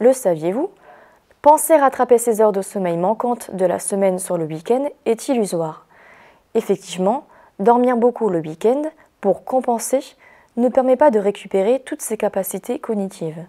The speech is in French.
Le saviez-vous Penser rattraper ses heures de sommeil manquantes de la semaine sur le week-end est illusoire. Effectivement, dormir beaucoup le week-end pour compenser ne permet pas de récupérer toutes ses capacités cognitives.